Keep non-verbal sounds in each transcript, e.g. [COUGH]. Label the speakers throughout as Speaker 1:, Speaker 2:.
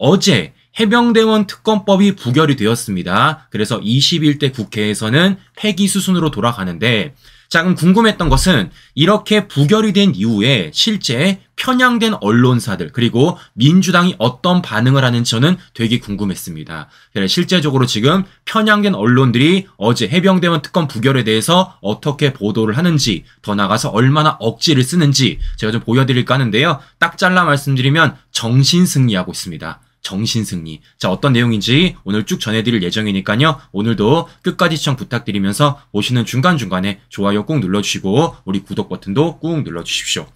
Speaker 1: 어제 해병대원 특검법이 부결이 되었습니다. 그래서 21대 국회에서는 폐기 수순으로 돌아가는데 자 그럼 궁금했던 것은 이렇게 부결이 된 이후에 실제 편향된 언론사들 그리고 민주당이 어떤 반응을 하는지 저는 되게 궁금했습니다. 실제적으로 지금 편향된 언론들이 어제 해병대원 특검 부결에 대해서 어떻게 보도를 하는지 더 나가서 아 얼마나 억지를 쓰는지 제가 좀 보여드릴까 하는데요. 딱 잘라 말씀드리면 정신승리하고 있습니다. 정신승리. 자, 어떤 내용인지 오늘 쭉 전해드릴 예정이니까요. 오늘도 끝까지 시청 부탁드리면서 오시는 중간중간에 좋아요 꾹 눌러주시고 우리 구독 버튼도 꾹 눌러주십시오.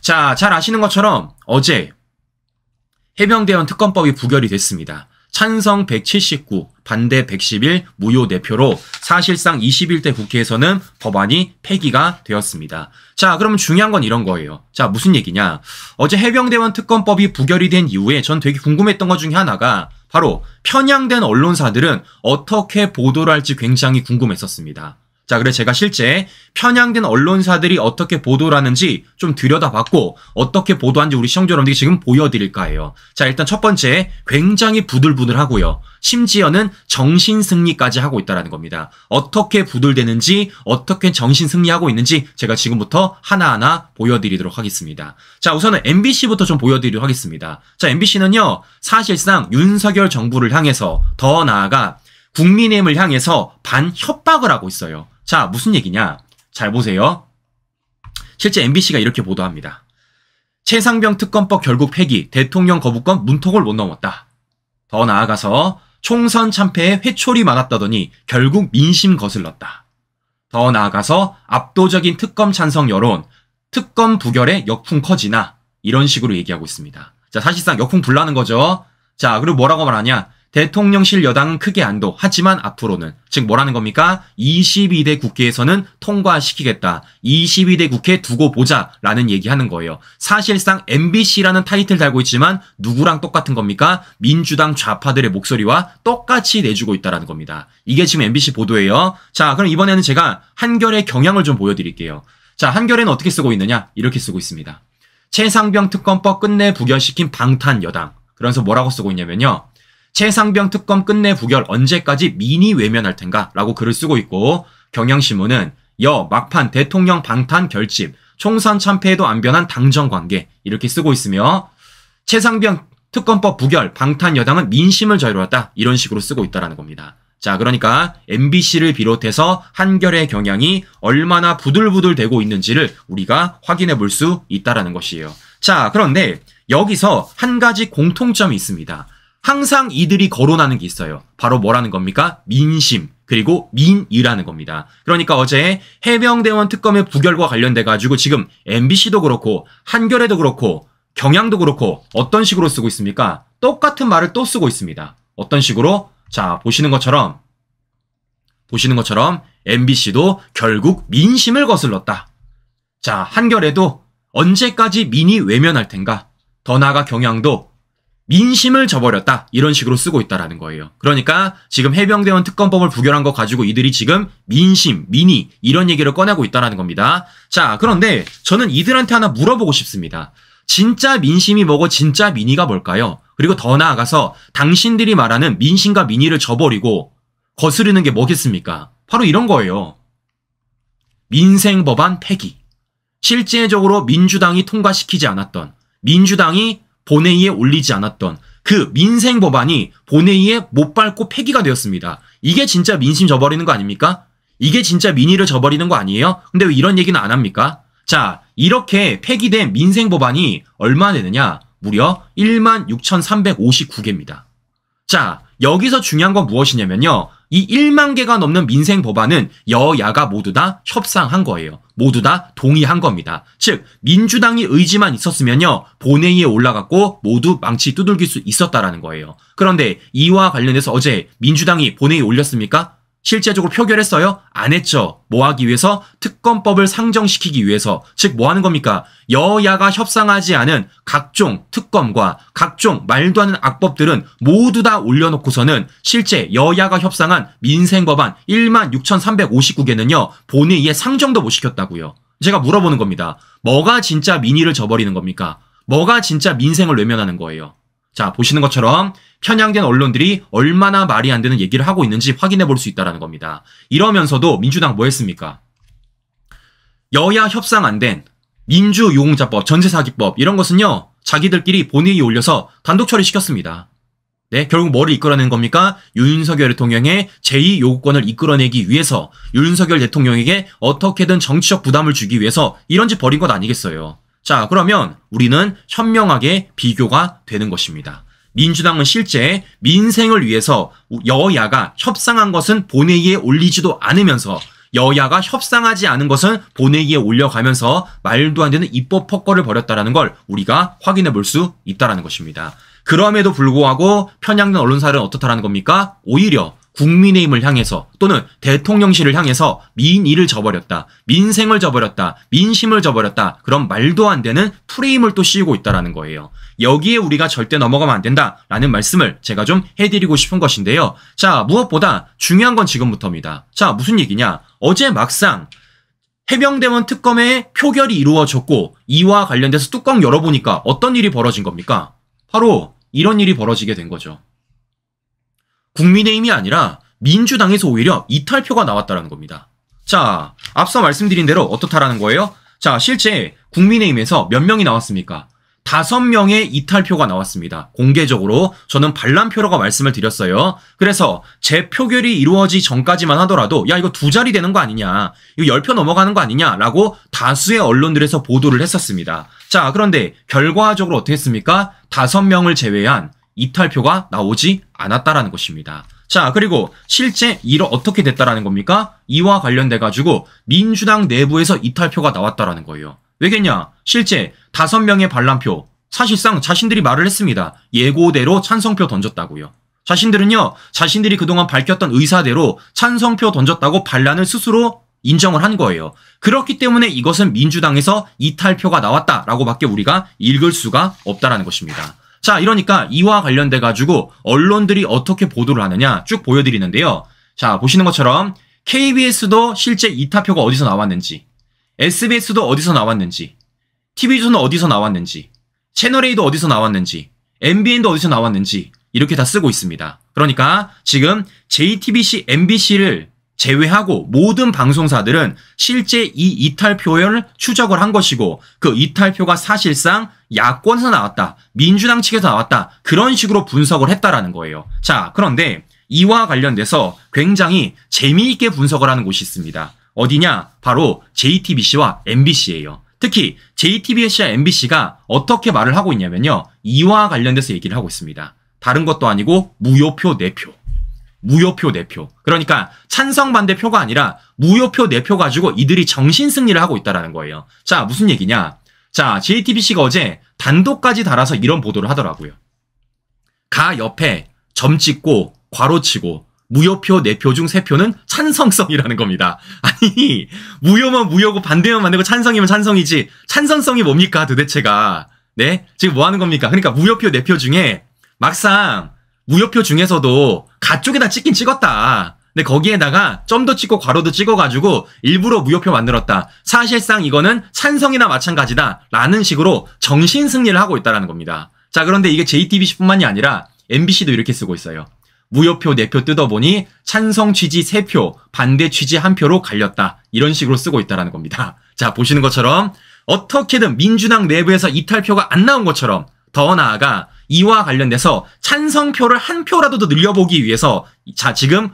Speaker 1: 자, 잘 아시는 것처럼 어제 해병대원 특검법이 부결이 됐습니다. 찬성 179, 반대 111 무효 대표로 사실상 21대 국회에서는 법안이 폐기가 되었습니다. 자, 그러면 중요한 건 이런 거예요. 자, 무슨 얘기냐? 어제 해병대원 특검법이 부결이 된 이후에 전 되게 궁금했던 것 중에 하나가 바로 편향된 언론사들은 어떻게 보도를 할지 굉장히 궁금했었습니다. 자, 그래서 제가 실제 편향된 언론사들이 어떻게 보도를 하는지 좀 들여다봤고 어떻게 보도한지 우리 시청자 여러분들이 지금 보여드릴 까해요 자, 일단 첫 번째 굉장히 부들부들하고요. 심지어는 정신승리까지 하고 있다는 겁니다. 어떻게 부들대는지 어떻게 정신승리하고 있는지 제가 지금부터 하나하나 보여드리도록 하겠습니다. 자, 우선은 MBC부터 좀 보여드리도록 하겠습니다. 자, MBC는요. 사실상 윤석열 정부를 향해서 더 나아가 국민의힘을 향해서 반협박을 하고 있어요. 자, 무슨 얘기냐? 잘 보세요. 실제 MBC가 이렇게 보도합니다. 최상병 특검법 결국 폐기, 대통령 거부권 문턱을 못 넘었다. 더 나아가서 총선 참패에 회초리 막았다더니 결국 민심 거슬렀다. 더 나아가서 압도적인 특검 찬성 여론, 특검 부결에 역풍 커지나 이런 식으로 얘기하고 있습니다. 자, 사실상 역풍 불나는 거죠. 자, 그리고 뭐라고 말하냐? 대통령실 여당은 크게 안도. 하지만 앞으로는 즉 뭐라는 겁니까? 22대 국회에서는 통과시키겠다. 22대 국회 두고 보자라는 얘기하는 거예요. 사실상 MBC라는 타이틀 달고 있지만 누구랑 똑같은 겁니까? 민주당 좌파들의 목소리와 똑같이 내주고 있다라는 겁니다. 이게 지금 MBC 보도예요. 자, 그럼 이번에는 제가 한결의 경향을 좀 보여드릴게요. 자, 한결에는 어떻게 쓰고 있느냐? 이렇게 쓰고 있습니다. 최상병 특검법 끝내 부결시킨 방탄 여당. 그래서 뭐라고 쓰고 있냐면요. 최상병 특검 끝내 부결 언제까지 미니 외면할 텐가? 라고 글을 쓰고 있고 경향신문은 여 막판 대통령 방탄 결집 총선 참패에도 안 변한 당정 관계 이렇게 쓰고 있으며 최상병 특검법 부결 방탄 여당은 민심을 저해로웠다 이런 식으로 쓰고 있다라는 겁니다. 자, 그러니까 MBC를 비롯해서 한결의 경향이 얼마나 부들부들 되고 있는지를 우리가 확인해 볼 수 있다라는 것이에요. 자, 그런데 여기서 한 가지 공통점이 있습니다. 항상 이들이 거론하는 게 있어요. 바로 뭐라는 겁니까? 민심. 그리고 민이라는 겁니다. 그러니까 어제 해병대원 특검의 부결과 관련돼 가지고 지금 MBC도 그렇고 한겨레도 그렇고 경향도 그렇고 어떤 식으로 쓰고 있습니까? 똑같은 말을 또 쓰고 있습니다. 어떤 식으로? 자, 보시는 것처럼 보시는 것처럼 MBC도 결국 민심을 거슬렀다. 자, 한겨레도 언제까지 민이 외면할 텐가? 더 나아가 경향도 민심을 저버렸다 이런 식으로 쓰고 있다라는 거예요. 그러니까 지금 해병대원 특검법을 부결한 거 가지고 이들이 지금 민심, 민의 이런 얘기를 꺼내고 있다라는 겁니다. 자, 그런데 저는 이들한테 하나 물어보고 싶습니다. 진짜 민심이 뭐고 진짜 민의가 뭘까요? 그리고 더 나아가서 당신들이 말하는 민심과 민의를 저버리고 거스르는 게 뭐겠습니까? 바로 이런 거예요. 민생 법안 폐기. 실제적으로 민주당이 통과시키지 않았던 민주당이 본회의에 올리지 않았던 그 민생 법안이 본회의에 못 밟고 폐기가 되었습니다. 이게 진짜 민심 저버리는 거 아닙니까? 이게 진짜 민의를 저버리는 거 아니에요? 근데 왜 이런 얘기는 안 합니까? 자, 이렇게 폐기된 민생 법안이 얼마 되느냐? 무려 16,359개입니다. 자, 여기서 중요한 건 무엇이냐면요. 이 1만 개가 넘는 민생 법안은 여야가 모두 다 협상한 거예요. 모두 다 동의한 겁니다. 즉 민주당이 의지만 있었으면요 본회의에 올라갔고 모두 망치 두들길 수 있었다라는 거예요. 그런데 이와 관련해서 어제 민주당이 본회의 에 올렸습니까? 실제적으로 표결했어요? 안 했죠. 뭐 하기 위해서? 특검법을 상정시키기 위해서. 즉, 뭐 하는 겁니까? 여야가 협상하지 않은 각종 특검과 각종 말도 않는 악법들은 모두 다 올려놓고서는 실제 여야가 협상한 민생법안 1만 6,359개는요, 본회의에 상정도 못 시켰다고요. 제가 물어보는 겁니다. 뭐가 진짜 민의를 저버리는 겁니까? 뭐가 진짜 민생을 외면하는 거예요? 자, 보시는 것처럼 편향된 언론들이 얼마나 말이 안 되는 얘기를 하고 있는지 확인해 볼 수 있다라는 겁니다. 이러면서도 민주당 뭐 했습니까? 여야 협상 안 된 민주유공자법, 전세사기법 이런 것은요. 자기들끼리 본회의 에 올려서 단독 처리시켰습니다. 네, 결국 뭐를 이끌어낸 겁니까? 윤석열 대통령의 제2 요구권을 이끌어내기 위해서 윤석열 대통령에게 어떻게든 정치적 부담을 주기 위해서 이런 짓 벌인 것 아니겠어요. 자, 그러면 우리는 현명하게 비교가 되는 것입니다. 민주당은 실제 민생을 위해서 여야가 협상한 것은 본회의에 올리지도 않으면서 여야가 협상하지 않은 것은 본회의에 올려가면서 말도 안 되는 입법 폭거를 벌였다라는 걸 우리가 확인해 볼 수있다는 것입니다. 그럼에도 불구하고 편향된 언론사를 어떻다라는 겁니까? 오히려 국민의힘을 향해서 또는 대통령실을 향해서 민의를 저버렸다. 민생을 저버렸다. 민심을 저버렸다. 그런 말도 안 되는 프레임을 또 씌우고 있다라는 거예요. 여기에 우리가 절대 넘어가면 안 된다라는 말씀을 제가 좀 해드리고 싶은 것인데요. 자, 무엇보다 중요한 건 지금부터입니다. 자, 무슨 얘기냐? 어제 막상 해병대원 특검의 표결이 이루어졌고 이와 관련돼서 뚜껑 열어보니까 어떤 일이 벌어진 겁니까? 바로 이런 일이 벌어지게 된 거죠. 국민의힘이 아니라 민주당에서 오히려 이탈표가 나왔다라는 겁니다. 자, 앞서 말씀드린 대로 어떻다라는 거예요? 자, 실제 국민의힘에서 몇 명이 나왔습니까? 다섯 명의 이탈표가 나왔습니다. 공개적으로 저는 반란표라고 말씀을 드렸어요. 그래서 재표결이 이루어지 전까지만 하더라도 야 이거 두 자리 되는 거 아니냐, 이거 열 표 넘어가는 거 아니냐라고 다수의 언론들에서 보도를 했었습니다. 자 그런데 결과적으로 어떻게 했습니까? 다섯 명을 제외한 이탈표가 나오지 않았다라는 것입니다. 자, 그리고 실제 이로 어떻게 됐다라는 겁니까? 이와 관련돼 가지고 민주당 내부에서 이탈표가 나왔다라는 거예요. 왜겠냐? 실제 다섯 명의 반란표 사실상 자신들이 말을 했습니다. 예고대로 찬성표 던졌다고요. 자신들은요, 자신들이 그동안 밝혔던 의사대로 찬성표 던졌다고 반란을 스스로 인정을 한 거예요. 그렇기 때문에 이것은 민주당에서 이탈표가 나왔다라고밖에 우리가 읽을 수가 없다라는 것입니다. 자, 이러니까 이와 관련돼 가지고 언론들이 어떻게 보도를 하느냐 쭉 보여드리는데요. 자, 보시는 것처럼 KBS도 실제 이타표가 어디서 나왔는지, SBS도 어디서 나왔는지, TV조선은 어디서 나왔는지, 채널A도 어디서 나왔는지, MBN도 어디서 나왔는지 이렇게 다 쓰고 있습니다. 그러니까 지금 JTBC, MBC를 제외하고 모든 방송사들은 실제 이 이탈표를 추적을 한 것이고 그 이탈표가 사실상 야권에서 나왔다. 민주당 측에서 나왔다. 그런 식으로 분석을 했다라는 거예요. 자, 그런데 이와 관련돼서 굉장히 재미있게 분석을 하는 곳이 있습니다. 어디냐? 바로 JTBC와 MBC예요. 특히 JTBC와 MBC가 어떻게 말을 하고 있냐면요. 이와 관련돼서 얘기를 하고 있습니다. 다른 것도 아니고 무효표 내표. 무효표 내표. 네 그러니까 찬성 반대표가 아니라 무효표 내표 네 가지고 이들이 정신 승리를 하고 있다라는 거예요. 자, 무슨 얘기냐? 자, JTBC가 어제 단독까지 달아서 이런 보도를 하더라고요. 가 옆에 점 찍고 괄호 치고 무효표 내표 네 중세 표는 찬성성이라는 겁니다. [LAUGHS] 아니, 무효면 무효고 반대면 반대고 찬성이면 찬성이지. 찬성성이 뭡니까 도대체가? 네? 지금 뭐 하는 겁니까? 그러니까 무효표 내표 중에 막상 무여표 중에서도 가쪽에다 찍긴 찍었다. 근데 거기에다가 점도 찍고 괄호도 찍어가지고 일부러 무효표 만들었다. 사실상 이거는 찬성이나 마찬가지다. 라는 식으로 정신 승리를 하고 있다라는 겁니다. 자, 그런데 이게 JTBC뿐만이 아니라 MBC도 이렇게 쓰고 있어요. 무효표 4표 뜯어보니 찬성 취지 3표, 반대 취지 1표로 갈렸다. 이런 식으로 쓰고 있다라는 겁니다. 자, 보시는 것처럼 어떻게든 민주당 내부에서 이탈표가 안 나온 것처럼 더 나아가 이와 관련돼서 찬성표를 한 표라도 더 늘려보기 위해서 자 지금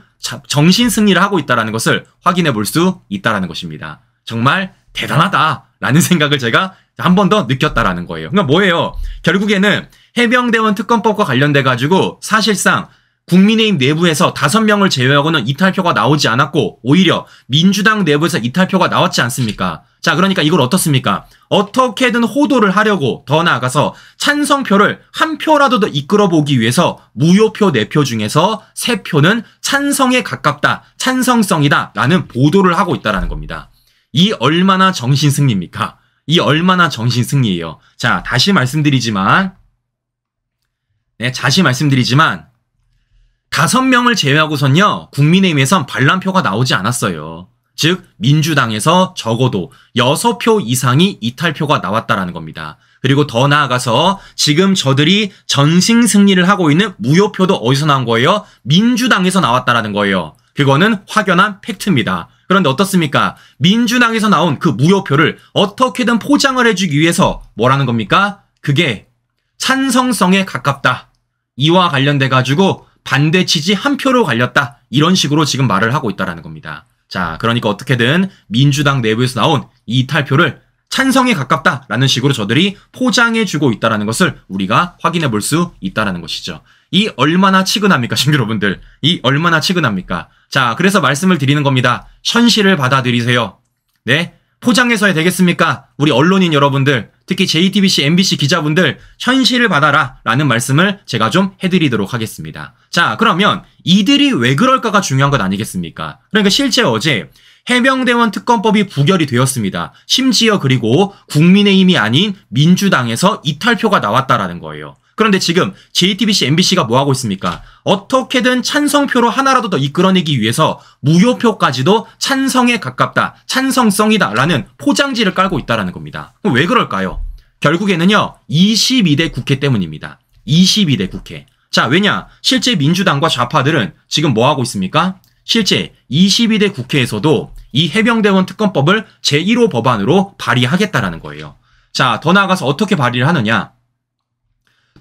Speaker 1: 정신 승리를 하고 있다는 것을 확인해 볼 수 있다라는 것입니다. 정말 대단하다라는 생각을 제가 한 번 더 느꼈다라는 거예요. 그러니까 뭐예요? 결국에는 해병대원 특검법과 관련돼 가지고 사실상 국민의힘 내부에서 5 명을 제외하고는 이탈표가 나오지 않았고 오히려 민주당 내부에서 이탈표가 나왔지 않습니까? 자, 그러니까 이걸 어떻습니까? 어떻게든 호도를 하려고 더 나아가서 찬성표를 한 표라도 더 이끌어 보기 위해서 무효표 4표 중에서 3표는 찬성에 가깝다, 찬성성이다 라는 보도를 하고 있다라는 겁니다. 이 얼마나 정신승리입니까? 이 얼마나 정신승리예요. 자, 다시 말씀드리지만 네, 다시 말씀드리지만 다섯 명을 제외하고선요, 국민의힘에선 반란표가 나오지 않았어요. 즉, 민주당에서 적어도 여섯 표 이상이 이탈표가 나왔다라는 겁니다. 그리고 더 나아가서 지금 저들이 전신 승리를 하고 있는 무효표도 어디서 나온 거예요? 민주당에서 나왔다라는 거예요. 그거는 확연한 팩트입니다. 그런데 어떻습니까? 민주당에서 나온 그 무효표를 어떻게든 포장을 해주기 위해서 뭐라는 겁니까? 그게 찬성성에 가깝다. 이와 관련돼 가지고 반대 지지 한 표로 갈렸다. 이런 식으로 지금 말을 하고 있다라는 겁니다. 자, 그러니까 어떻게든 민주당 내부에서 나온 이탈표를 찬성에 가깝다라는 식으로 저들이 포장해주고 있다라는 것을 우리가 확인해 볼 수 있다라는 것이죠. 이 얼마나 치근합니까, 신규 여러분들? 이 얼마나 치근합니까? 자, 그래서 말씀을 드리는 겁니다. 현실을 받아들이세요. 네, 포장해서야 되겠습니까? 우리 언론인 여러분들, 특히 JTBC, MBC 기자분들 현실을 받아라 라는 말씀을 제가 좀 해드리도록 하겠습니다. 자, 그러면 이들이 왜 그럴까가 중요한 것 아니겠습니까? 그러니까 실제 어제 해병대원 특검법이 부결이 되었습니다. 심지어 그리고 국민의힘이 아닌 민주당에서 이탈표가 나왔다라는 거예요. 그런데 지금 JTBC, MBC가 뭐 하고 있습니까? 어떻게든 찬성표로 하나라도 더 이끌어내기 위해서 무효표까지도 찬성에 가깝다, 찬성성이다라는 포장지를 깔고 있다라는 겁니다. 왜 그럴까요? 결국에는요, 22대 국회 때문입니다. 22대 국회. 자, 왜냐? 실제 민주당과 좌파들은 지금 뭐 하고 있습니까? 실제 22대 국회에서도 이 해병대원 특검법을 제1호 법안으로 발의하겠다라는 거예요. 자, 더 나아가서 어떻게 발의를 하느냐?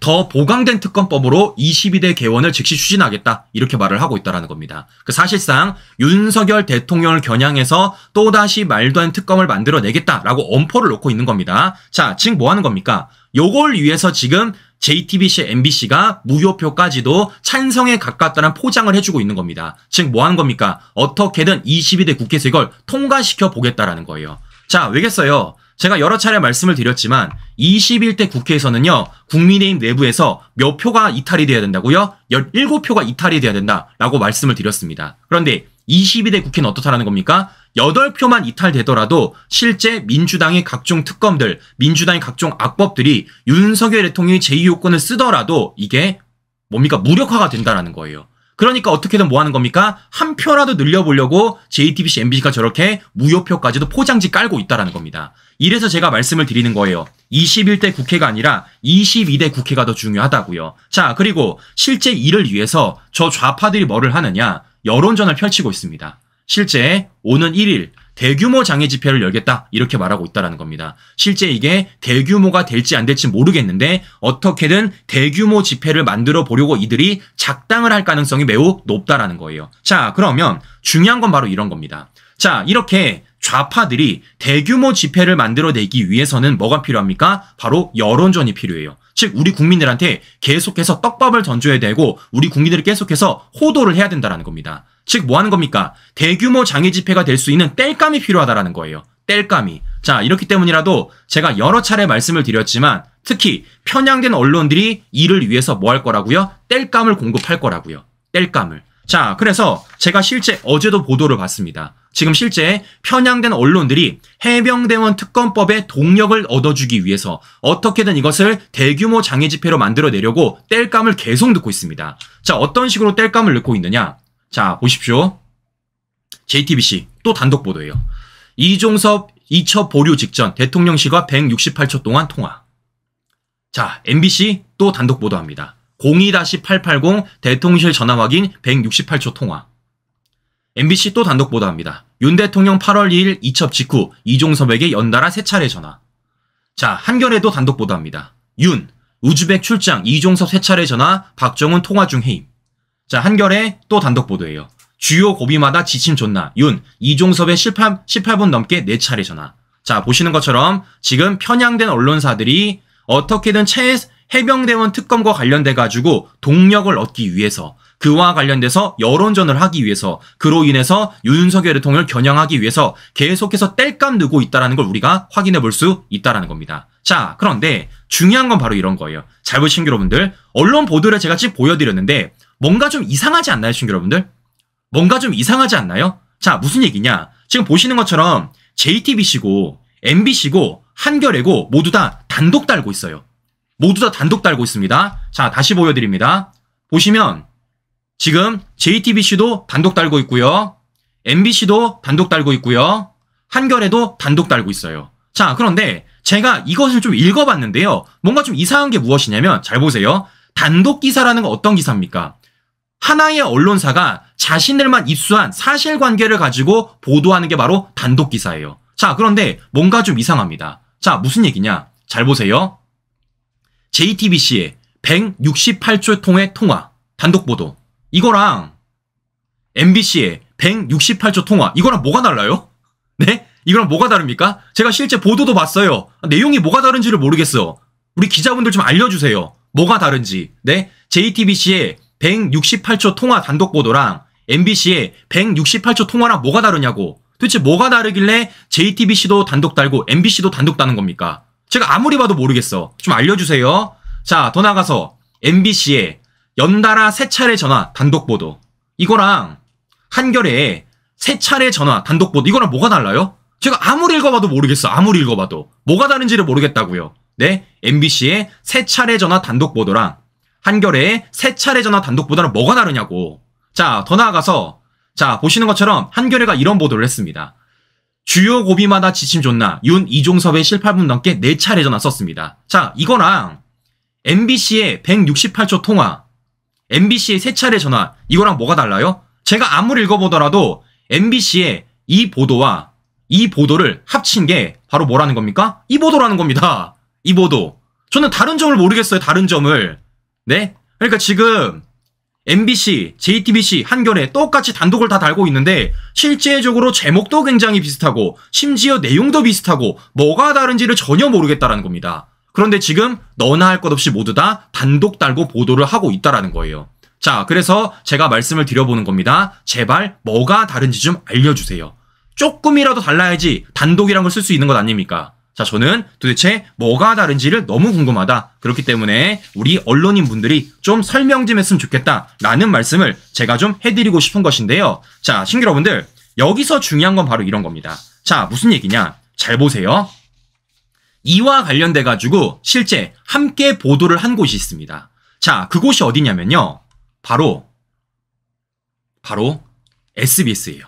Speaker 1: 더 보강된 특검법으로 22대 개원을 즉시 추진하겠다 이렇게 말을 하고 있다라는 겁니다. 그 사실상 윤석열 대통령을 겨냥해서 또다시 말도 안 특검을 만들어내겠다라고 엄포를 놓고 있는 겁니다. 자, 지금 뭐 하는 겁니까? 요걸 위해서 지금 JTBC, MBC가 무효표까지도 찬성에 가깝다는 포장을 해주고 있는 겁니다. 지금 뭐 하는 겁니까? 어떻게든 22대 국회에서 이걸 통과시켜 보겠다라는 거예요. 자, 왜겠어요? 제가 여러 차례 말씀을 드렸지만 21대 국회에서는요. 국민의힘 내부에서 몇 표가 이탈이 돼야 된다고요? 17표가 이탈이 돼야 된다라고 말씀을 드렸습니다. 그런데 22대 국회는 어떻다라는 겁니까? 8표만 이탈되더라도 실제 민주당의 각종 특검들, 민주당의 각종 악법들이 윤석열 대통령이 제2요건을 쓰더라도 이게 뭡니까? 무력화가 된다라는 거예요. 그러니까 어떻게든 뭐 하는 겁니까? 한 표라도 늘려보려고 JTBC, MBC가 저렇게 무효표까지도 포장지 깔고 있다라는 겁니다. 이래서 제가 말씀을 드리는 거예요. 21대 국회가 아니라 22대 국회가 더 중요하다고요. 자, 그리고 실제 이를 위해서 저 좌파들이 뭐를 하느냐? 여론전을 펼치고 있습니다. 실제 오는 1일 대규모 장애 집회를 열겠다 이렇게 말하고 있다라는 겁니다. 실제 이게 대규모가 될지 안 될지 모르겠는데 어떻게든 대규모 집회를 만들어 보려고 이들이 작당을 할 가능성이 매우 높다라는 거예요. 자, 그러면 중요한 건 바로 이런 겁니다. 자, 이렇게 좌파들이 대규모 집회를 만들어내기 위해서는 뭐가 필요합니까? 바로 여론전이 필요해요. 즉, 우리 국민들한테 계속해서 떡밥을 던져야 되고, 우리 국민들을 계속해서 호도를 해야 된다는 겁니다. 즉뭐 하는 겁니까? 대규모 장애 집회가 될 수 있는 뗄감이 필요하다라는 거예요. 뗄감이. 자, 이렇기 때문이라도 제가 여러 차례 말씀을 드렸지만 특히 편향된 언론들이 이를 위해서 뭐 할 거라고요? 뗄감을 공급할 거라고요. 뗄감을. 자, 그래서 제가 실제 어제도 보도를 봤습니다. 지금 실제 편향된 언론들이 해병대원 특검법의 동력을 얻어주기 위해서 어떻게든 이것을 대규모 장애 집회로 만들어내려고 뗄감을 계속 넣고 있습니다. 자, 어떤 식으로 뗄감을 넣고 있느냐? 자, 보십시오. JTBC 또 단독 보도예요. 이종섭 2차 보류 직전 대통령실과 168초 동안 통화. 자, MBC 또 단독 보도합니다. 02-880 대통령실 전화 확인 168초 통화. MBC 또 단독 보도합니다. 윤 대통령 8월 2일 이첩 직후 이종섭에게 연달아 세 차례 전화. 자, 한겨레도 단독 보도합니다. 윤, 우즈벡 출장 이종섭 세 차례 전화, 박정훈 통화 중 해임. 자, 한결에 또 단독 보도예요. 주요 고비마다 지침 존나. 윤, 이종섭의 18, 18분 넘게 4차례 전화. 자, 보시는 것처럼 지금 편향된 언론사들이 어떻게든 최 해병대원 특검과 관련돼 가지고 동력을 얻기 위해서 그와 관련돼서 여론전을 하기 위해서 그로 인해서 윤석열 대통령을 겨냥하기 위해서 계속해서 땔감 누고 있다는걸 우리가 확인해 볼 수있다는 겁니다. 자, 그런데 중요한 건 바로 이런 거예요. 잘 보신 여러분들, 언론 보도를 제가 지 보여드렸는데 뭔가 좀 이상하지 않나요, 친구 여러분들? 뭔가 좀 이상하지 않나요? 자, 무슨 얘기냐? 지금 보시는 것처럼 JTBC고 MBC고 한겨레고 모두 다 단독 달고 있어요. 모두 다 단독 달고 있습니다. 자, 다시 보여드립니다. 보시면 지금 JTBC도 단독 달고 있고요. MBC도 단독 달고 있고요. 한겨레도 단독 달고 있어요. 자, 그런데 제가 이것을 좀 읽어봤는데요. 뭔가 좀 이상한 게 무엇이냐면 잘 보세요. 단독 기사라는 건 어떤 기사입니까? 하나의 언론사가 자신들만 입수한 사실관계를 가지고 보도하는 게 바로 단독 기사예요. 자, 그런데 뭔가 좀 이상합니다. 자, 무슨 얘기냐? 잘 보세요. JTBC의 168초 통의 통화, 단독 보도. 이거랑 MBC의 168초 통화, 이거랑 뭐가 달라요? 네? 이거랑 뭐가 다릅니까? 제가 실제 보도도 봤어요. 내용이 뭐가 다른지를 모르겠어. 우리 기자분들 좀 알려주세요. 뭐가 다른지. 네? JTBC의 168초 통화 단독 보도랑 MBC의 168초 통화랑 뭐가 다르냐고. 도대체 뭐가 다르길래 JTBC도 단독 달고 MBC도 단독 다는 겁니까? 제가 아무리 봐도 모르겠어. 좀 알려주세요. 자, 더 나가서 MBC의 연달아 세 차례 전화 단독 보도. 이거랑 한결의 세 차례 전화 단독 보도. 이거랑 뭐가 달라요? 제가 아무리 읽어봐도 모르겠어. 아무리 읽어봐도. 뭐가 다른지를 모르겠다고요. 네? MBC의 세 차례 전화 단독 보도랑 한겨레의 세 차례 전화 단독 보도는 뭐가 다르냐고. 자, 더 나아가서 자, 보시는 것처럼 한겨레가 이런 보도를 했습니다. 주요 고비마다 지침 존나 윤 이종섭의 18분 넘게 4차례 전화 썼습니다. 자, 이거랑 MBC의 168초 통화, MBC의 3차례 전화, 이거랑 뭐가 달라요? 제가 아무리 읽어보더라도 MBC의 이 보도와 이 보도를 합친 게 바로 뭐라는 겁니까? 이 보도라는 겁니다. 이 보도. 저는 다른 점을 모르겠어요, 다른 점을. 네? 그러니까 지금 MBC, JTBC, 한겨레 똑같이 단독을 다 달고 있는데 실제적으로 제목도 굉장히 비슷하고 심지어 내용도 비슷하고 뭐가 다른지를 전혀 모르겠다라는 겁니다. 그런데 지금 너나 할 것 없이 모두 다 단독 달고 보도를 하고 있다라는 거예요. 자, 그래서 제가 말씀을 드려보는 겁니다. 제발 뭐가 다른지 좀 알려주세요. 조금이라도 달라야지 단독이란 걸 쓸 수 있는 것 아닙니까? 자, 저는 도대체 뭐가 다른지를 너무 궁금하다. 그렇기 때문에 우리 언론인 분들이 좀 설명 좀 했으면 좋겠다라는 말씀을 제가 좀 해드리고 싶은 것인데요. 자, 신규 여러분들, 여기서 중요한 건 바로 이런 겁니다. 자, 무슨 얘기냐? 잘 보세요. 이와 관련돼 가지고 실제 함께 보도를 한 곳이 있습니다. 자, 그곳이 어디냐면요. 바로 바로 SBS예요.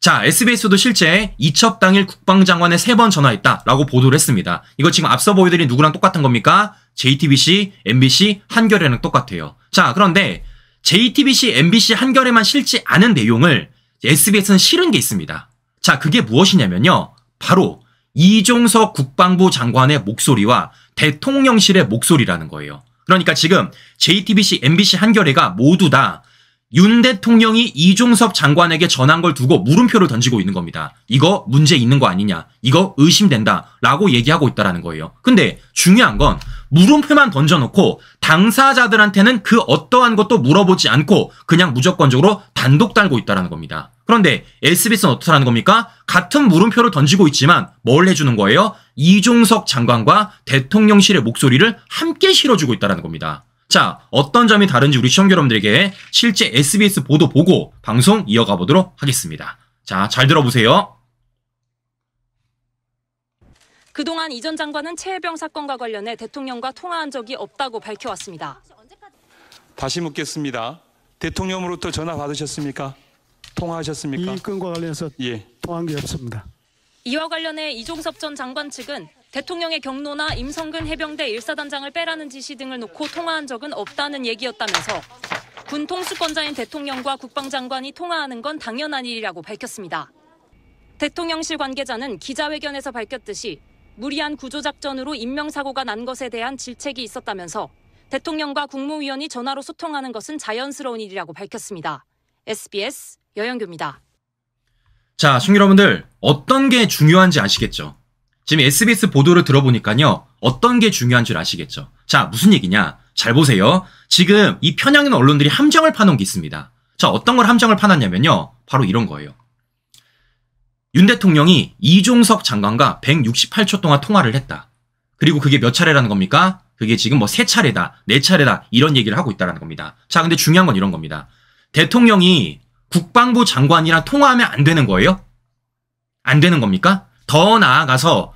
Speaker 1: 자, SBS도 실제 이첩 당일 국방장관에 세 번 전화했다라고 보도를 했습니다. 이거 지금 앞서 보여드린 누구랑 똑같은 겁니까? JTBC, MBC, 한겨레랑 똑같아요. 자, 그런데 JTBC, MBC, 한겨레만 싫지 않은 내용을 SBS는 싫은 게 있습니다. 자, 그게 무엇이냐면요. 바로 이종석 국방부 장관의 목소리와 대통령실의 목소리라는 거예요. 그러니까 지금 JTBC, MBC, 한겨레가 모두 다윤 대통령이 이종섭 장관에게 전한 걸 두고 물음표를 던지고 있는 겁니다. 이거 문제 있는 거 아니냐. 이거 의심된다. 라고 얘기하고 있다라는 거예요. 근데 중요한 건 물음표만 던져놓고 당사자들한테는 그 어떠한 것도 물어보지 않고 그냥 무조건적으로 단독 달고 있다라는 겁니다. 그런데 SBS는 어떻다는 겁니까? 같은 물음표를 던지고 있지만 뭘 해주는 거예요? 이종석 장관과 대통령실의 목소리를 함께 실어주고 있다는 겁니다. 자, 어떤 점이 다른지 우리 시청 자 여러분들에게 실제 SBS 보도 보고 방송 이어가 보도록 하겠습니다. 자, 잘 들어보세요. 그동안 이 전 장관은 최해병 사건과 관련해 대통령과 통화한 적이 없다고 밝혀왔습니다. 다시 묻겠습니다. 대통령으로부터 전화 받으셨습니까? 통화하셨습니까? 이 건과 관련해서 예. 통한 게 없습니다. 이와 관련해 이종섭 전 장관 측은 대통령의 경로나 임성근 해병대 1사단장을 빼라는 지시 등을 놓고 통화한 적은 없다는 얘기였다면서 군 통수권자인 대통령과 국방장관이 통화하는 건 당연한 일이라고 밝혔습니다. 대통령실 관계자는 기자회견에서 밝혔듯이 무리한 구조작전으로 인명사고가 난 것에 대한 질책이 있었다면서 대통령과 국무위원이 전화로 소통하는 것은 자연스러운 일이라고 밝혔습니다. SBS 여영규입니다. 자, 시청자 여러분들 어떤 게 중요한지 아시겠죠? 지금 SBS 보도를 들어보니까요. 어떤 게 중요한 줄 아시겠죠? 자, 무슨 얘기냐? 잘 보세요. 지금 이 편향인 언론들이 함정을 파놓은 게 있습니다. 자, 어떤 걸 함정을 파놨냐면요. 바로 이런 거예요. 윤 대통령이 이종석 장관과 168초 동안 통화를 했다. 그리고 그게 몇 차례라는 겁니까? 그게 지금 뭐 세 차례다, 네 차례다 이런 얘기를 하고 있다는 겁니다. 자, 근데 중요한 건 이런 겁니다. 대통령이 국방부 장관이랑 통화하면 안 되는 거예요? 안 되는 겁니까? 더 나아가서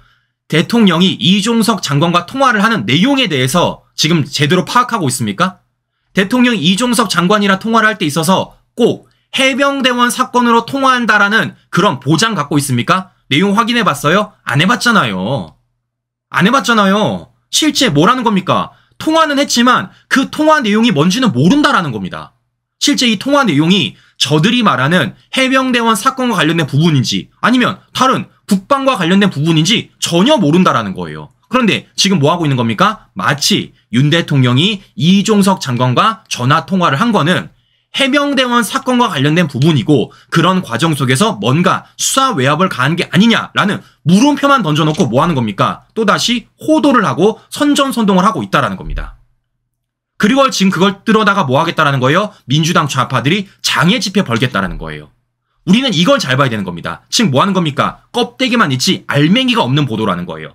Speaker 1: 대통령이 이종석 장관과 통화를 하는 내용에 대해서 지금 제대로 파악하고 있습니까? 대통령 이종석 장관이랑 통화를 할 때 있어서 꼭 해병대원 사건으로 통화한다라는 그런 보장 갖고 있습니까? 내용 확인해 봤어요? 안 해봤잖아요. 안 해봤잖아요. 실제 뭐라는 겁니까? 통화는 했지만 그 통화 내용이 뭔지는 모른다라는 겁니다. 실제 이 통화 내용이 저들이 말하는 해병대원 사건과 관련된 부분인지 아니면 다른 국방과 관련된 부분인지 전혀 모른다라는 거예요. 그런데 지금 뭐 하고 있는 겁니까? 마치 윤 대통령이 이종석 장관과 전화 통화를 한 거는 해병대원 사건과 관련된 부분이고 그런 과정 속에서 뭔가 수사 외압을 가한 게 아니냐라는 물음표만 던져놓고 뭐 하는 겁니까? 또다시 호도를 하고 선전선동을 하고 있다라는 겁니다. 그리고 지금 그걸 뚫어다가 뭐 하겠다라는 거예요? 민주당 좌파들이 장애 집회 벌겠다라는 거예요. 우리는 이걸 잘 봐야 되는 겁니다. 지금 뭐 하는 겁니까? 껍데기만 있지 알맹이가 없는 보도라는 거예요.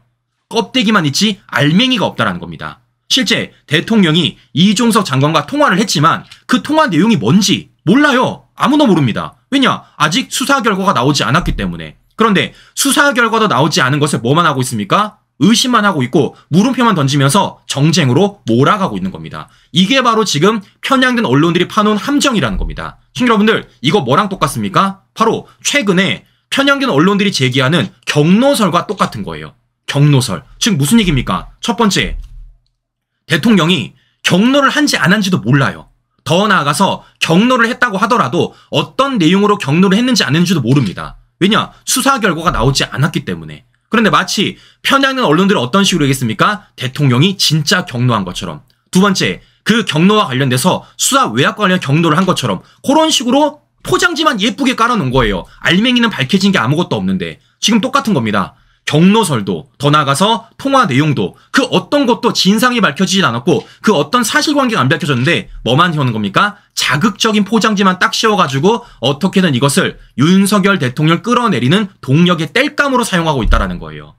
Speaker 1: 껍데기만 있지 알맹이가 없다라는 겁니다. 실제 대통령이 이종석 장관과 통화를 했지만 그 통화 내용이 뭔지 몰라요. 아무도 모릅니다. 왜냐? 아직 수사 결과가 나오지 않았기 때문에. 그런데 수사 결과도 나오지 않은 것을 뭐만 하고 있습니까? 의심만 하고 있고 물음표만 던지면서 정쟁으로 몰아가고 있는 겁니다. 이게 바로 지금 편향된 언론들이 파놓은 함정이라는 겁니다. 시 여러분들 이거 뭐랑 똑같습니까? 바로 최근에 편향된 언론들이 제기하는 경로설과 똑같은 거예요. 경로설. 즉 무슨 얘기입니까? 첫 번째 대통령이 경로를 한지 안 한지도 몰라요. 더 나아가서 경로를 했다고 하더라도 어떤 내용으로 경로를 했는지 안 했는지도 모릅니다. 왜냐? 수사 결과가 나오지 않았기 때문에. 그런데 마치 편향된 언론들은 어떤 식으로 얘기했습니까? 대통령이 진짜 경로한 것처럼. 두 번째, 그 경로와 관련돼서 수사 외압과 관련 경로를 한 것처럼 그런 식으로 포장지만 예쁘게 깔아놓은 거예요. 알맹이는 밝혀진 게 아무것도 없는데 지금 똑같은 겁니다. 경로설도 더 나아가서 통화 내용도 그 어떤 것도 진상이 밝혀지진 않았고 그 어떤 사실관계가 안 밝혀졌는데 뭐만 해오는 겁니까? 자극적인 포장지만 딱 씌워가지고 어떻게든 이것을 윤석열 대통령 끌어내리는 동력의 땔감으로 사용하고 있다라는 거예요.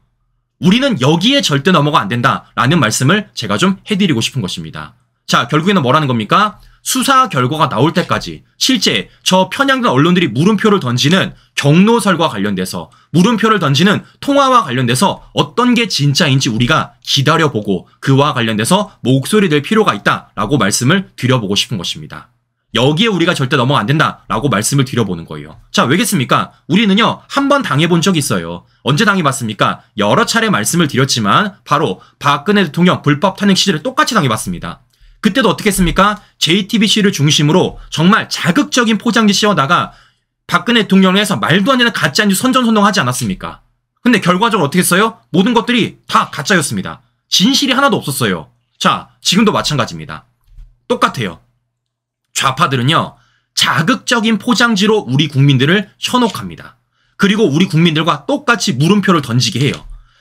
Speaker 1: 우리는 여기에 절대 넘어가 안 된다라는 말씀을 제가 좀 해드리고 싶은 것입니다. 자, 결국에는 뭐라는 겁니까? 수사 결과가 나올 때까지 실제 저 편향된 언론들이 물음표를 던지는 경로설과 관련돼서 물음표를 던지는 통화와 관련돼서 어떤 게 진짜인지 우리가 기다려보고 그와 관련돼서 목소리 낼 필요가 있다라고 말씀을 드려보고 싶은 것입니다. 여기에 우리가 절대 넘어가 안 된다라고 말씀을 드려보는 거예요. 자, 왜겠습니까? 우리는요, 한번 당해본 적이 있어요. 언제 당해봤습니까? 여러 차례 말씀을 드렸지만, 바로 박근혜 대통령 불법 탄핵 시절에 똑같이 당해봤습니다. 그때도 어떻게 했습니까? JTBC를 중심으로 정말 자극적인 포장지 씌워다가 박근혜 대통령에서 말도 안 되는 가짜 뉴스 선전선동하지 않았습니까? 근데 결과적으로 어떻게 했어요? 모든 것들이 다 가짜였습니다. 진실이 하나도 없었어요. 자, 지금도 마찬가지입니다. 똑같아요. 좌파들은요, 자극적인 포장지로 우리 국민들을 현혹합니다. 그리고 우리 국민들과 똑같이 물음표를 던지게 해요.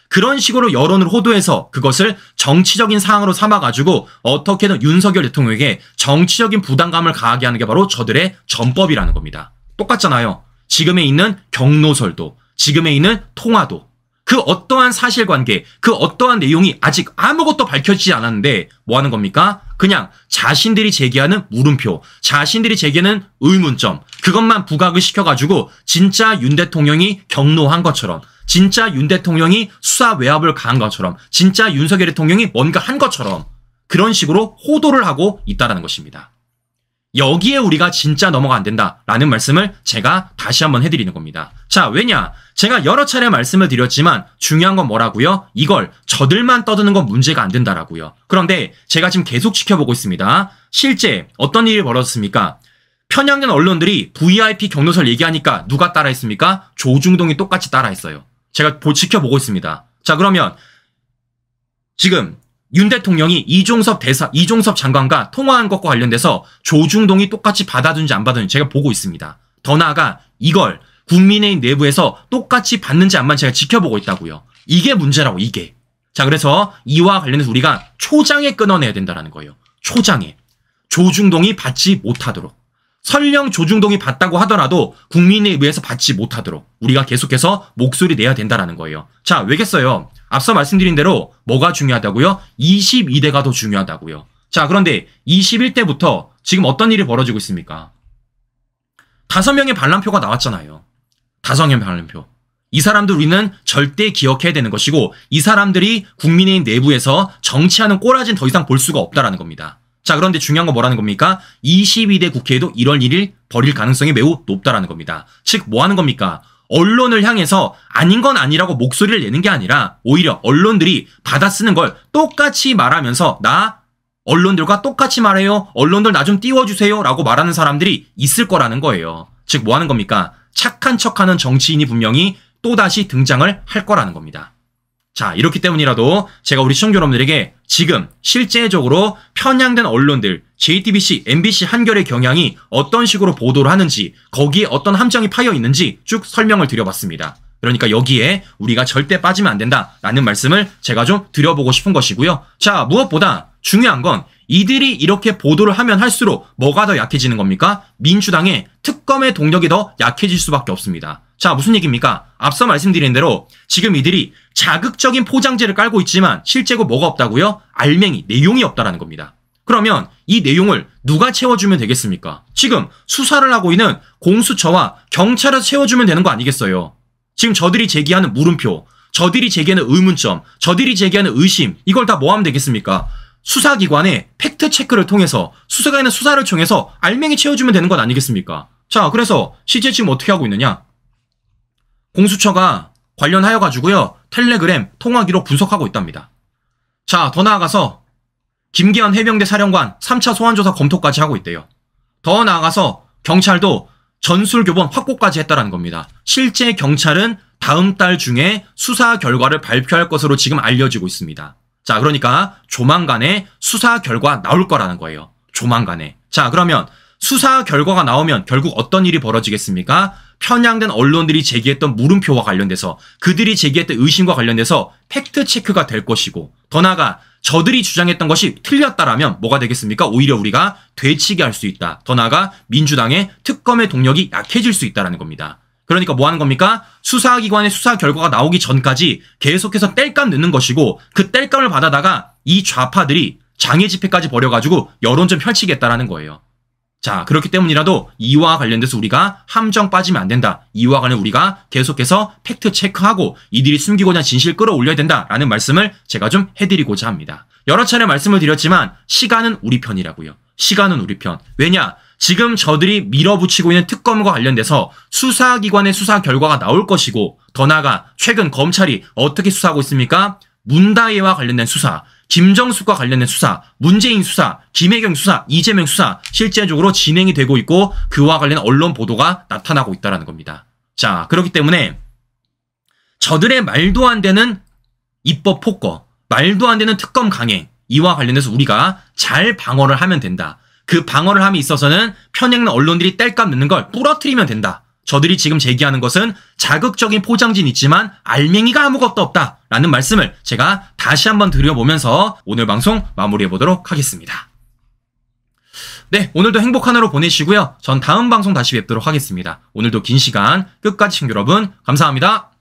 Speaker 1: 그런 식으로 여론을 호도해서 그것을 정치적인 사항으로 삼아가지고 어떻게든 윤석열 대통령에게 정치적인 부담감을 가하게 하는 게 바로 저들의 전법이라는 겁니다. 똑같잖아요. 지금에 있는 경로설도, 지금에 있는 통화도, 그 어떠한 사실관계, 그 어떠한 내용이 아직 아무것도 밝혀지지 않았는데 뭐 하는 겁니까? 그냥 자신들이 제기하는 물음표, 자신들이 제기하는 의문점, 그것만 부각을 시켜가지고 진짜 윤 대통령이 경로한 것처럼 진짜 윤 대통령이 수사 외압을 가한 것처럼, 진짜 윤석열 대통령이 뭔가 한 것처럼 그런 식으로 호도를 하고 있다는 것입니다. 여기에 우리가 진짜 넘어가 안 된다라는 말씀을 제가 다시 한번 해드리는 겁니다. 자, 왜냐? 제가 여러 차례 말씀을 드렸지만 중요한 건 뭐라고요? 이걸 저들만 떠드는 건 문제가 안 된다라고요. 그런데 제가 지금 계속 지켜보고 있습니다. 실제 어떤 일이 벌어졌습니까? 편향된 언론들이 VIP 경로설 얘기하니까 누가 따라했습니까? 조중동이 똑같이 따라했어요. 제가 보, 지켜보고 있습니다. 자, 그러면 지금 윤 대통령이 이종섭 대사, 이종섭 장관과 통화한 것과 관련돼서 조중동이 똑같이 받아든지 안 받아든지 제가 보고 있습니다. 더 나아가 이걸 국민의힘 내부에서 똑같이 받는지 안만 제가 지켜보고 있다고요. 이게 문제라고 이게. 자 그래서 이와 관련해서 우리가 초장에 끊어내야 된다라는 거예요. 초장에. 조중동이 받지 못하도록. 설령 조중동이 받다고 하더라도 국민에 의해서 받지 못하도록 우리가 계속해서 목소리 내야 된다라는 거예요. 자, 왜겠어요? 앞서 말씀드린 대로 뭐가 중요하다고요? 22대가 더 중요하다고요. 자, 그런데 21대부터 지금 어떤 일이 벌어지고 있습니까? 다섯 명의 반란표가 나왔잖아요. 다섯 명의 반란표. 이 사람들 우리는 절대 기억해야 되는 것이고 이 사람들이 국민의힘 내부에서 정치하는 꼬라진 더 이상 볼 수가 없다라는 겁니다. 자, 그런데 중요한 건 뭐라는 겁니까? 22대 국회에도 1월 1일 벌일 가능성이 매우 높다라는 겁니다. 즉, 뭐 하는 겁니까? 언론을 향해서 아닌 건 아니라고 목소리를 내는 게 아니라 오히려 언론들이 받아쓰는 걸 똑같이 말하면서 나 언론들과 똑같이 말해요. 언론들 나 좀 띄워주세요. 라고 말하는 사람들이 있을 거라는 거예요. 즉, 뭐 하는 겁니까? 착한 척 하는 정치인이 분명히 또다시 등장을 할 거라는 겁니다. 자, 이렇기 때문이라도 제가 우리 시청자 여러분들에게 지금 실제적으로 편향된 언론들, JTBC, MBC 한결의 경향이 어떤 식으로 보도를 하는지, 거기에 어떤 함정이 파여 있는지 쭉 설명을 드려봤습니다. 그러니까 여기에 우리가 절대 빠지면 안 된다라는 말씀을 제가 좀 드려보고 싶은 것이고요. 자, 무엇보다 중요한 건 이들이 이렇게 보도를 하면 할수록 뭐가 더 약해지는 겁니까? 민주당의 특검의 동력이 더 약해질 수밖에 없습니다. 자, 무슨 얘기입니까? 앞서 말씀드린 대로 지금 이들이 자극적인 포장재를 깔고 있지만 실제고 뭐가 없다고요? 알맹이, 내용이 없다라는 겁니다. 그러면 이 내용을 누가 채워주면 되겠습니까? 지금 수사를 하고 있는 공수처와 경찰에서 채워주면 되는 거 아니겠어요? 지금 저들이 제기하는 물음표, 저들이 제기하는 의문점, 저들이 제기하는 의심, 이걸 다 뭐 하면 되겠습니까? 수사기관의 팩트체크를 통해서, 수사관의 수사를 통해서 알맹이 채워주면 되는 건 아니겠습니까? 자, 그래서 실제 지금 어떻게 하고 있느냐? 공수처가 관련하여 가지고요. 텔레그램 통화 기록 분석하고 있답니다. 자, 더 나아가서 김기현 해병대 사령관 3차 소환조사 검토까지 하고 있대요. 더 나아가서 경찰도 전술교본 확보까지 했다라는 겁니다. 실제 경찰은 다음 달 중에 수사 결과를 발표할 것으로 지금 알려지고 있습니다. 자, 그러니까 조만간에 수사 결과 나올 거라는 거예요. 조만간에. 자, 그러면 수사 결과가 나오면 결국 어떤 일이 벌어지겠습니까? 편향된 언론들이 제기했던 물음표와 관련돼서 그들이 제기했던 의심과 관련돼서 팩트 체크가 될 것이고 더 나아가 저들이 주장했던 것이 틀렸다라면 뭐가 되겠습니까? 오히려 우리가 되치게 할 수 있다. 더 나아가 민주당의 특검의 동력이 약해질 수 있다라는 겁니다. 그러니까 뭐 하는 겁니까? 수사기관의 수사 결과가 나오기 전까지 계속해서 땔감 넣는 것이고 그 땔감을 받아다가 이 좌파들이 장애 집회까지 벌여가지고 여론 좀 펼치겠다라는 거예요. 자, 그렇기 때문이라도 이와 관련돼서 우리가 함정 빠지면 안 된다. 이와 관련 우리가 계속해서 팩트 체크하고 이들이 숨기고자 진실 끌어올려야 된다라는 말씀을 제가 좀 해드리고자 합니다. 여러 차례 말씀을 드렸지만 시간은 우리 편이라고요. 시간은 우리 편. 왜냐? 지금 저들이 밀어붙이고 있는 특검과 관련돼서 수사기관의 수사 결과가 나올 것이고 더 나아가 최근 검찰이 어떻게 수사하고 있습니까? 문다예와 관련된 수사, 김정숙과 관련된 수사, 문재인 수사, 김혜경 수사, 이재명 수사 실제적으로 진행이 되고 있고 그와 관련 언론 보도가 나타나고 있다는 겁니다. 자, 그렇기 때문에 저들의 말도 안 되는 입법 폭거, 말도 안 되는 특검 강행 이와 관련해서 우리가 잘 방어를 하면 된다. 그 방어를 함에 있어서는 편향된 언론들이 뗄감 넣는 걸 뿌러뜨리면 된다. 저들이 지금 제기하는 것은 자극적인 포장진 있지만 알맹이가 아무것도 없다라는 말씀을 제가 다시 한번 드려보면서 오늘 방송 마무리해보도록 하겠습니다. 네, 오늘도 행복한 하루 보내시고요. 전 다음 방송 다시 뵙도록 하겠습니다. 오늘도 긴 시간 끝까지 챙겨 여러분 감사합니다.